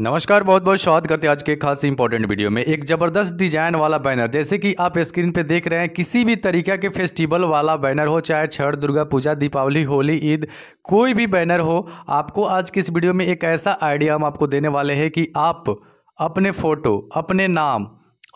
नमस्कार बहुत बहुत स्वागत करते हैं आज के खास इंपॉर्टेंट वीडियो में एक ज़बरदस्त डिजाइन वाला बैनर जैसे कि आप स्क्रीन पे देख रहे हैं किसी भी तरीका के फेस्टिवल वाला बैनर हो चाहे छठ दुर्गा पूजा दीपावली होली ईद कोई भी बैनर हो आपको आज की इस वीडियो में एक ऐसा आइडिया हम आपको देने वाले हैं कि आप अपने फ़ोटो अपने नाम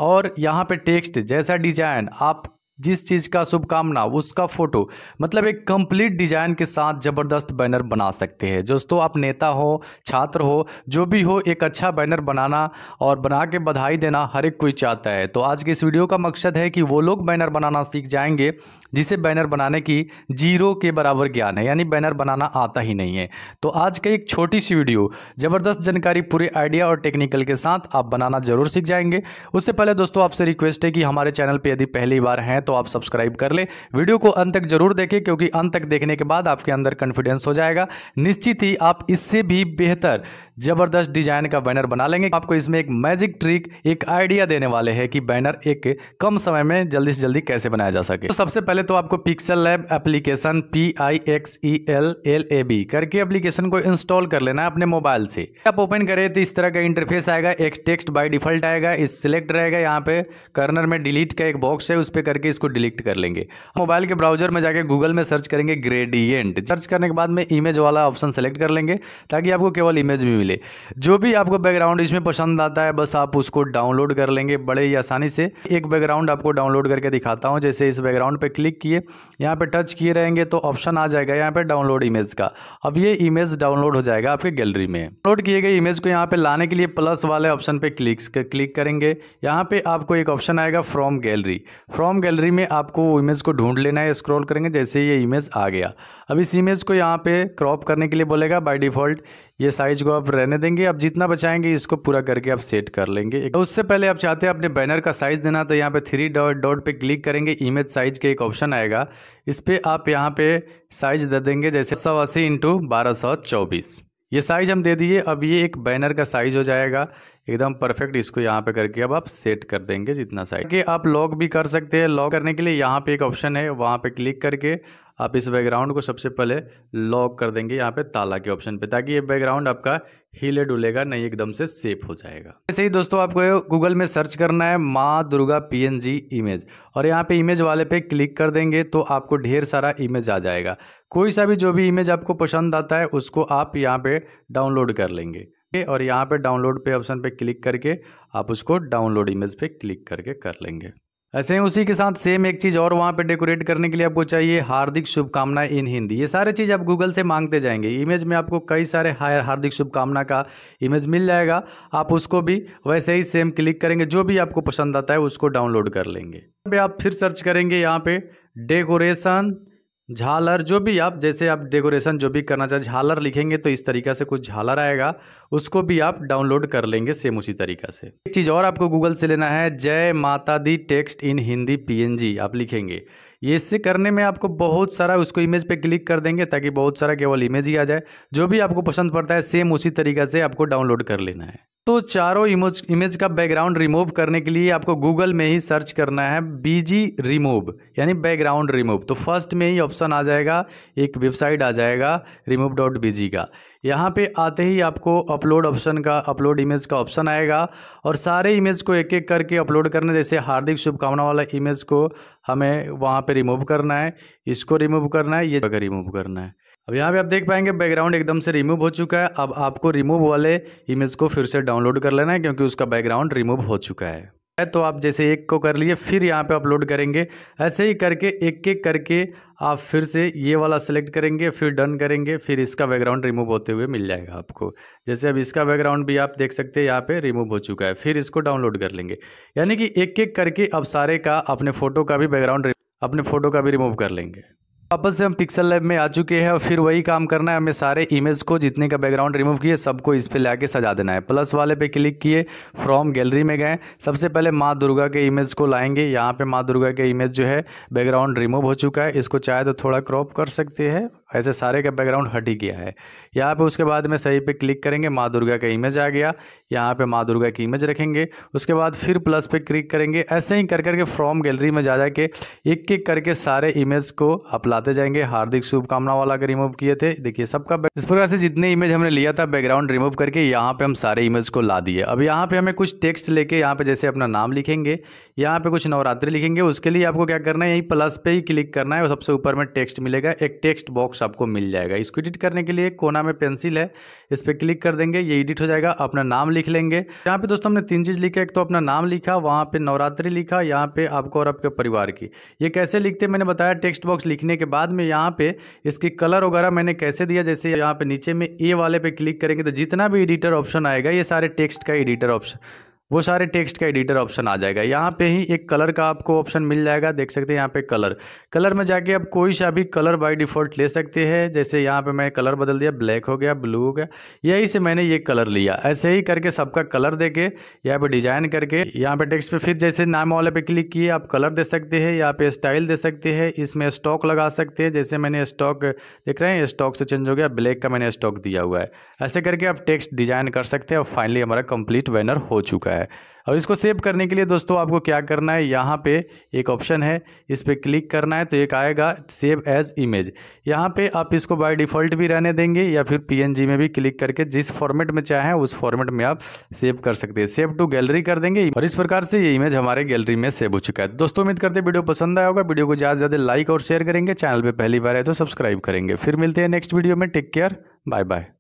और यहाँ पे टेक्स्ट जैसा डिजाइन आप जिस चीज़ का शुभकामना उसका फोटो मतलब एक कंप्लीट डिजाइन के साथ ज़बरदस्त बैनर बना सकते हैं दोस्तों आप नेता हो छात्र हो जो भी हो एक अच्छा बैनर बनाना और बना के बधाई देना हर एक कोई चाहता है तो आज के इस वीडियो का मकसद है कि वो लोग बैनर बनाना सीख जाएंगे जिसे बैनर बनाने की जीरो के बराबर ज्ञान है यानी बैनर बनाना आता ही नहीं है तो आज का एक छोटी सी वीडियो ज़बरदस्त जानकारी पूरे आइडिया और टेक्निकल के साथ आप बनाना ज़रूर सीख जाएंगे उससे पहले दोस्तों आपसे रिक्वेस्ट है कि हमारे चैनल पर यदि पहली बार हैं तो तो आप सब्सक्राइब कर ले वीडियो को अंत तक जरूर देखें क्योंकि अंत तक देखने के बाद आपके अंदर कॉन्फिडेंस हो जाएगा निश्चित ही आप इससे भी बेहतर ज़बरदस्त डिजाइन का बैनर बना लेंगे आपको इसमें एक मैजिक ट्रिक एक आइडिया देने वाले हैं कि बैनर एक कम समय में जल्दी से जल्दी कैसे बनाया जा सके तो सबसे पहले तो आपको Pixel Lab application P I X E L L A B करके एप्लीकेशन को इंस्टॉल कर लेना है अपने मोबाइल से आप ओपन करें तो इस तरह का इंटरफेस आएगा एक टेक्स्ट बाई डिफॉल्ट आएगा इस सिलेक्ट रहेगा यहाँ पे कर्नर में डिलीट का एक बॉक्स है उस पर करके इस इसको डिलीट कर लेंगे मोबाइल के ब्राउजर में जाके गूगल में सर्च करेंगे ग्रेडियंट सर्च करने के बाद में इमेज वाला ऑप्शन सेलेक्ट कर लेंगे ताकि आपको केवल इमेज भी मिले जो भी आपको बैकग्राउंड इसमें पसंद आता है बस आप उसको डाउनलोड कर लेंगे बड़े ही आसानी से एक बैकग्राउंड आपको डाउनलोड करके दिखाता हूँ जैसे इस बैकग्राउंड पर क्लिक किए यहाँ पर टच किए रहेंगे तो ऑप्शन आ जाएगा यहाँ पर डाउनलोड इमेज का अब ये इमेज डाउनलोड हो जाएगा आपके गैलरी में डाउनलोड किए गए इमेज को यहाँ पर लाने के लिए प्लस वाले ऑप्शन पर क्लिक क्लिक करेंगे यहाँ पर आपको एक ऑप्शन आएगा from gallery from gallery gallery में आपको वो इमेज को ढूंढ लेना है स्क्रॉल करेंगे जैसे ये इमेज आ गया अब इस इमेज को यहाँ पे क्रॉप करने के लिए बोलेगा बाय डिफ़ॉल्ट ये साइज को आप रहने देंगे आप जितना बचाएंगे इसको पूरा करके आप सेट कर लेंगे तो उससे पहले आप चाहते हैं अपने बैनर का साइज़ देना तो यहाँ पे थ्री डॉट डॉट पे क्लिक करेंगे इमेज साइज के एक ऑप्शन आएगा इस पर आप यहाँ पे साइज दे देंगे जैसे सौ अस्सी इंटू बारह सौ चौबीस ये साइज़ हम दे दिए अब ये एक बैनर का साइज़ हो जाएगा एकदम परफेक्ट इसको यहाँ पे करके अब आप सेट कर देंगे जितना साइज कि आप लॉक भी कर सकते हैं लॉक करने के लिए यहाँ पे एक ऑप्शन है वहाँ पे क्लिक करके आप इस बैकग्राउंड को सबसे पहले लॉक कर देंगे यहाँ पे ताला के ऑप्शन पे ताकि ये बैकग्राउंड आपका हिले डुलेगा नहीं एकदम से सेफ हो जाएगा ऐसे ही दोस्तों आपको गूगल में सर्च करना है माँ दुर्गा पीएनजी इमेज और यहाँ पे इमेज वाले पे क्लिक कर देंगे तो आपको ढेर सारा इमेज आ जाएगा कोई सा भी जो भी इमेज आपको पसंद आता है उसको आप यहाँ पे डाउनलोड कर लेंगे और यहाँ पे डाउनलोड पे ऑप्शन पे क्लिक करके आप उसको डाउनलोड इमेज पे क्लिक करके कर लेंगे ऐसे ही उसी के साथ सेम एक चीज़ और वहाँ पे डेकोरेट करने के लिए आपको चाहिए हार्दिक शुभकामनाएं इन हिंदी ये सारे चीज़ आप गूगल से मांगते जाएंगे इमेज में आपको कई सारे हायर हार्दिक शुभकामना का इमेज मिल जाएगा आप उसको भी वैसे ही सेम क्लिक करेंगे जो भी आपको पसंद आता है उसको डाउनलोड कर लेंगे यहाँ पे आप फिर सर्च करेंगे यहाँ पे डेकोरेशन झालर जो भी आप जैसे आप डेकोरेशन जो भी करना चाहें झालर लिखेंगे तो इस तरीका से कुछ झालर आएगा उसको भी आप डाउनलोड कर लेंगे सेम उसी तरीका से एक चीज़ और आपको गूगल से लेना है जय माता दी टेक्स्ट इन हिंदी पीएनजी आप लिखेंगे ये इससे करने में आपको बहुत सारा उसको इमेज पे क्लिक कर देंगे ताकि बहुत सारा केवल इमेज ही आ जाए जो भी आपको पसंद पड़ता है सेम उसी तरीका से आपको डाउनलोड कर लेना है तो चारों इमेज इमेज का बैकग्राउंड रिमूव करने के लिए आपको गूगल में ही सर्च करना है बीजी रिमूव यानी बैकग्राउंड रिमूव तो फर्स्ट में ही ऑप्शन आ जाएगा एक वेबसाइट आ जाएगा रिमूव डॉट बीजी का यहाँ पे आते ही आपको अपलोड ऑप्शन का अपलोड इमेज का ऑप्शन आएगा और सारे इमेज को एक एक करके अपलोड करना जैसे हार्दिक शुभकामना वाला इमेज को हमें वहाँ पे रिमूव करना है इसको रिमूव करना है ये जगह रिमूव करना है अब यहाँ पे आप देख पाएंगे बैकग्राउंड एकदम से रिमूव हो चुका है अब आपको रिमूव वाले इमेज को फिर से डाउनलोड कर लेना है क्योंकि उसका बैकग्राउंड रिमूव हो चुका है है तो आप जैसे एक को कर लिए फिर यहाँ पे अपलोड करेंगे ऐसे ही करके एक एक करके आप फिर से ये वाला सेलेक्ट करेंगे फिर डन करेंगे फिर इसका बैकग्राउंड रिमूव होते हुए मिल जाएगा आपको जैसे अब इसका बैकग्राउंड भी आप देख सकते हैं यहाँ पे रिमूव हो चुका है फिर इसको डाउनलोड कर लेंगे यानी कि एक एक करके अब सारे का अपने फ़ोटो का भी बैकग्राउंड अपने फ़ोटो का भी रिमूव कर लेंगे वापस से हम पिक्सल लैब में आ चुके हैं और फिर वही काम करना है हमें सारे इमेज को जितने का बैकग्राउंड रिमूव किए सबको इस पे लाके सजा देना है प्लस वाले पे क्लिक किए फ्रॉम गैलरी में गए सबसे पहले माँ दुर्गा के इमेज को लाएंगे यहाँ पे माँ दुर्गा के इमेज जो है बैकग्राउंड रिमूव हो चुका है इसको चाहे तो थोड़ा क्रॉप कर सकते हैं ऐसे सारे का बैकग्राउंड हट ही गया है यहाँ पे उसके बाद में सही पे क्लिक करेंगे माँ दुर्गा का इमेज आ गया यहाँ पे माँ दुर्गा की इमेज रखेंगे उसके बाद फिर प्लस पे क्लिक करेंगे ऐसे ही कर करके फ्रॉम गैलरी में जा जा के एक एक करके सारे इमेज को आप लाते जाएंगे हार्दिक शुभकामना वाला अगर रिमूव किए थे देखिए सबका इस प्रकार से जितने इमेज हमने लिया था बैकग्राउंड रिमूव करके यहाँ पर हम सारे इमेज को ला दिए अब यहाँ पर हमें कुछ टेक्स्ट लेके यहाँ पे जैसे अपना नाम लिखेंगे यहाँ पर कुछ नवरात्रि लिखेंगे उसके लिए आपको क्या करना है यही प्लस पर ही क्लिक करना है सबसे ऊपर में टेक्स्ट मिलेगा एक टेक्स्ट बॉक्स बॉक्स आपको मिल जाएगा इसको एडिट करने के लिए कोना में पेंसिल है इस पर क्लिक कर देंगे ये एडिट हो जाएगा अपना नाम लिख लेंगे यहाँ पे दोस्तों हमने तीन चीज़ लिखा एक तो अपना नाम लिखा वहाँ पे नवरात्रि लिखा यहाँ पे आपको और आपके परिवार की ये कैसे लिखते मैंने बताया टेक्स्ट बॉक्स लिखने के बाद में यहाँ पे इसकी कलर वगैरह मैंने कैसे दिया जैसे यहाँ पे नीचे में ए वाले पे क्लिक करेंगे तो जितना भी एडिटर ऑप्शन आएगा ये सारे टेक्स्ट का एडिटर ऑप्शन वो सारे टेक्स्ट का एडिटर ऑप्शन आ जाएगा यहाँ पे ही एक कलर का आपको ऑप्शन मिल जाएगा देख सकते हैं यहाँ पे कलर कलर में जाके आप कोई सा भी कलर बाय डिफ़ॉल्ट ले सकते हैं जैसे यहाँ पे मैं कलर बदल दिया ब्लैक हो गया ब्लू हो गया यही से मैंने ये कलर लिया ऐसे ही करके सबका कलर दे के यहाँ पर डिज़ाइन करके यहाँ पर टेक्स्ट पर फिर जैसे नाम वाले पे क्लिक किए आप कलर दे सकते हैं यहाँ पर स्टाइल दे सकते हैं इसमें स्टॉक लगा सकते हैं जैसे मैंने स्टॉक देख रहे हैं स्टॉक से चेंज हो गया ब्लैक का मैंने स्टॉक दिया हुआ है ऐसे करके आप टेक्स्ट डिज़ाइन कर सकते हैं और फाइनली हमारा कंप्लीट बैनर हो चुका है है अब इसको सेव करने के लिए दोस्तों आपको क्या करना है यहाँ पे एक ऑप्शन है इस पर क्लिक करना है तो एक आएगा सेव एज इमेज यहाँ पे आप इसको बाय डिफ़ॉल्ट भी रहने देंगे या फिर पीएनजी में भी क्लिक करके जिस फॉर्मेट में चाहें उस फॉर्मेट में आप सेव कर सकते हैं सेव टू गैलरी कर देंगे और इस प्रकार से ये इमेज हमारे गैलरी में सेव हो चुका है दोस्तों उम्मीद करते वीडियो पसंद आया होगा वीडियो को ज़्यादा से ज़्यादा लाइक और शेयर करेंगे चैनल पर पहली बार है तो सब्सक्राइब करेंगे फिर मिलते हैं नेक्स्ट वीडियो में टेक केयर बाय बाय